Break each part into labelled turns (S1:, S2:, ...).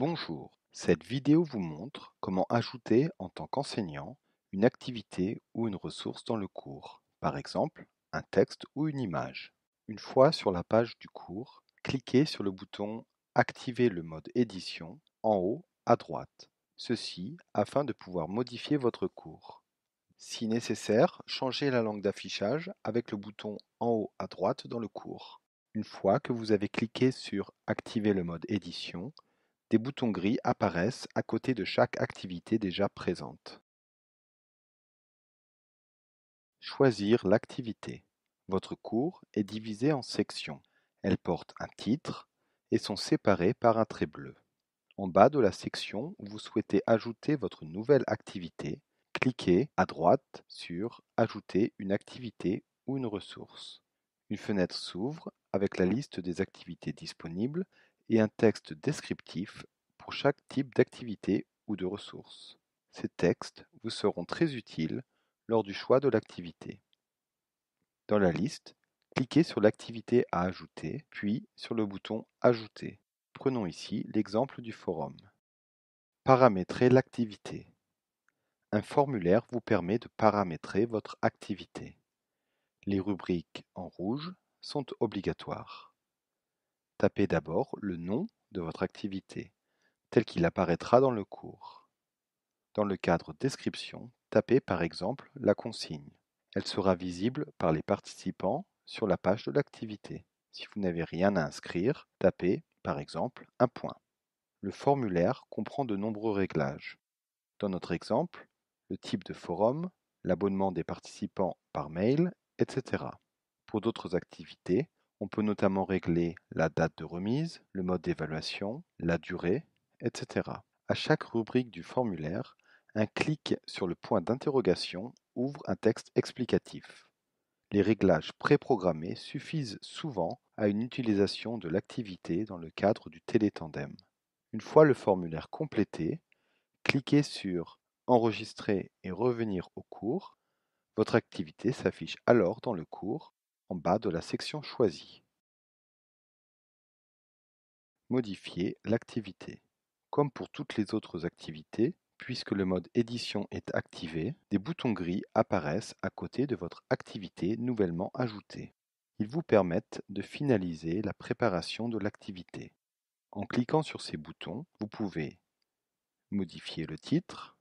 S1: Bonjour, cette vidéo vous montre comment ajouter en tant qu'enseignant une activité ou une ressource dans le cours, par exemple un texte ou une image. Une fois sur la page du cours, cliquez sur le bouton Activer le mode édition en haut à droite, ceci afin de pouvoir modifier votre cours. Si nécessaire, changez la langue d'affichage avec le bouton en haut à droite dans le cours. Une fois que vous avez cliqué sur Activer le mode édition, des boutons gris apparaissent à côté de chaque activité déjà présente. Choisir l'activité. Votre cours est divisé en sections. Elles portent un titre et sont séparées par un trait bleu. En bas de la section où vous souhaitez ajouter votre nouvelle activité, cliquez à droite sur Ajouter une activité ou une ressource. Une fenêtre s'ouvre avec la liste des activités disponibles et un texte descriptif pour chaque type d'activité ou de ressource. Ces textes vous seront très utiles lors du choix de l'activité. Dans la liste, cliquez sur l'activité à ajouter, puis sur le bouton Ajouter. Prenons ici l'exemple du forum. Paramétrer l'activité. Un formulaire vous permet de paramétrer votre activité. Les rubriques en rouge sont obligatoires. Tapez d'abord le nom de votre activité, tel qu'il apparaîtra dans le cours. Dans le cadre Description, tapez par exemple la consigne. Elle sera visible par les participants sur la page de l'activité. Si vous n'avez rien à inscrire, tapez par exemple un point. Le formulaire comprend de nombreux réglages. Dans notre exemple, le type de forum, l'abonnement des participants par mail, etc. Pour d'autres activités, on peut notamment régler la date de remise, le mode d'évaluation, la durée, etc. À chaque rubrique du formulaire, un clic sur le point d'interrogation ouvre un texte explicatif. Les réglages préprogrammés suffisent souvent à une utilisation de l'activité dans le cadre du télétandem. Une fois le formulaire complété, cliquez sur Enregistrer et revenir au cours. Votre activité s'affiche alors dans le cours en bas de la section choisie. Modifier l'activité. Comme pour toutes les autres activités, puisque le mode édition est activé, des boutons gris apparaissent à côté de votre activité nouvellement ajoutée. Ils vous permettent de finaliser la préparation de l'activité. En cliquant sur ces boutons, vous pouvez modifier le titre,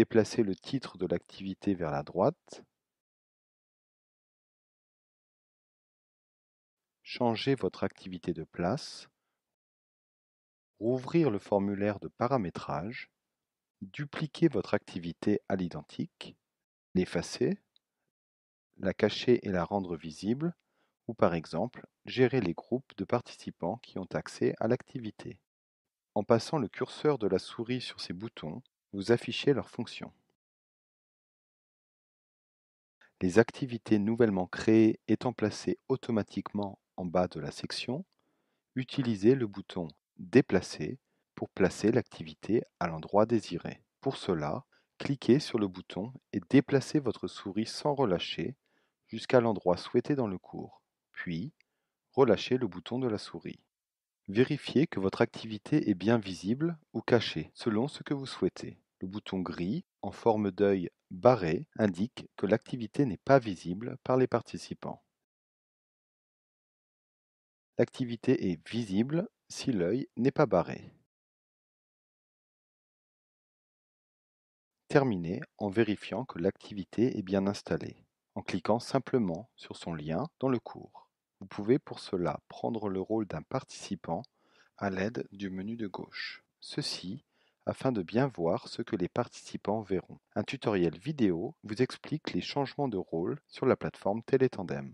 S1: déplacer le titre de l'activité vers la droite, changer votre activité de place, rouvrir le formulaire de paramétrage, dupliquer votre activité à l'identique, l'effacer, la cacher et la rendre visible, ou par exemple gérer les groupes de participants qui ont accès à l'activité. En passant le curseur de la souris sur ces boutons, vous affichez leurs fonctions. Les activités nouvellement créées étant placées automatiquement en bas de la section, utilisez le bouton Déplacer pour placer l'activité à l'endroit désiré. Pour cela, cliquez sur le bouton et déplacez votre souris sans relâcher jusqu'à l'endroit souhaité dans le cours, puis relâchez le bouton de la souris. Vérifiez que votre activité est bien visible ou cachée, selon ce que vous souhaitez. Le bouton gris, en forme d'œil barré, indique que l'activité n'est pas visible par les participants. L'activité est visible si l'œil n'est pas barré. Terminez en vérifiant que l'activité est bien installée, en cliquant simplement sur son lien dans le cours. Vous pouvez pour cela prendre le rôle d'un participant à l'aide du menu de gauche. Ceci afin de bien voir ce que les participants verront. Un tutoriel vidéo vous explique les changements de rôle sur la plateforme Télétandem.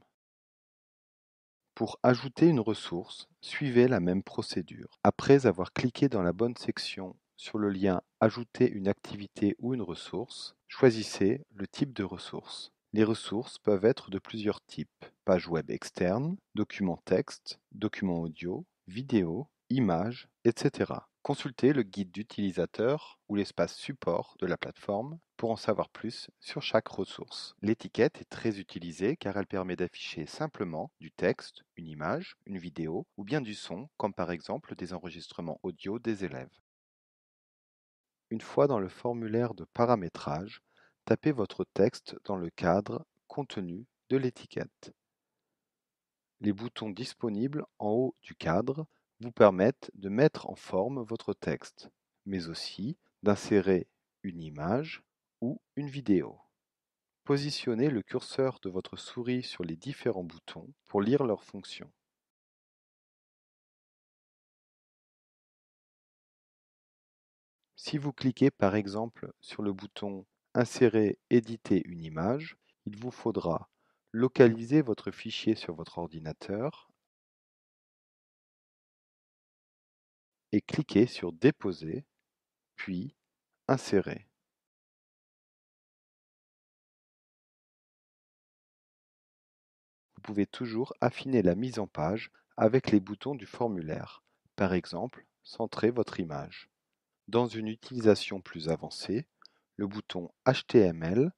S1: Pour ajouter une ressource, suivez la même procédure. Après avoir cliqué dans la bonne section sur le lien Ajouter une activité ou une ressource, choisissez le type de ressource. Les ressources peuvent être de plusieurs types, Pages web externe, documents texte, documents audio, vidéo, images, etc. Consultez le guide d'utilisateur ou l'espace support de la plateforme pour en savoir plus sur chaque ressource. L'étiquette est très utilisée car elle permet d'afficher simplement du texte, une image, une vidéo ou bien du son, comme par exemple des enregistrements audio des élèves. Une fois dans le formulaire de paramétrage, Tapez votre texte dans le cadre Contenu de l'étiquette. Les boutons disponibles en haut du cadre vous permettent de mettre en forme votre texte, mais aussi d'insérer une image ou une vidéo. Positionnez le curseur de votre souris sur les différents boutons pour lire leurs fonctions. Si vous cliquez par exemple sur le bouton Insérer éditer une image, il vous faudra localiser votre fichier sur votre ordinateur et cliquer sur Déposer, puis Insérer. Vous pouvez toujours affiner la mise en page avec les boutons du formulaire, par exemple, centrer votre image. Dans une utilisation plus avancée, le bouton HTML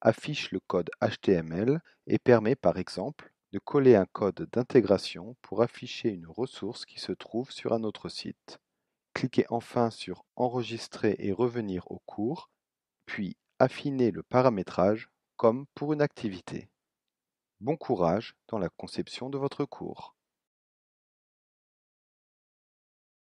S1: affiche le code HTML et permet par exemple de coller un code d'intégration pour afficher une ressource qui se trouve sur un autre site. Cliquez enfin sur Enregistrer et revenir au cours, puis Affiner le paramétrage comme pour une activité. Bon courage dans la conception de votre cours.